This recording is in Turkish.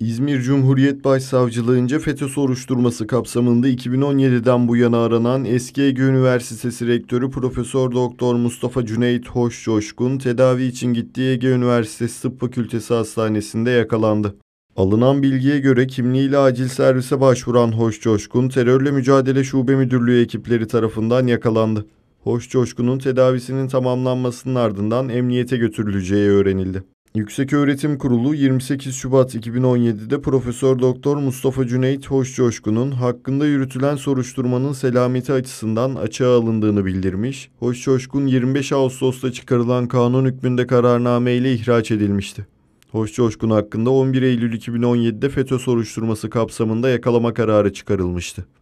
İzmir Cumhuriyet Başsavcılığınca FETÖ soruşturması kapsamında 2017'den bu yana aranan eski Ege Üniversitesi Rektörü Profesör Doktor Mustafa Cüneyt Hoşcoşkun tedavi için gittiği Ege Üniversitesi Tıp Fakültesi Hastanesi'nde yakalandı. Alınan bilgiye göre kimliğiyle acil servise başvuran Hoşcoşkun Terörle Mücadele Şube Müdürlüğü ekipleri tarafından yakalandı. Hoşcoşkun'un tedavisinin tamamlanmasının ardından emniyete götürüleceği öğrenildi. Yüksek Yükseköğretim Kurulu 28 Şubat 2017'de Profesör Doktor Mustafa Cüneyt Hoşcoşkun'un hakkında yürütülen soruşturmanın selameti açısından açığa alındığını bildirmiş. Hoşcoşkun 25 Ağustos'ta çıkarılan kanun hükmünde kararname ile ihraç edilmişti. Hoşcoşkun hakkında 11 Eylül 2017'de FETÖ soruşturması kapsamında yakalama kararı çıkarılmıştı.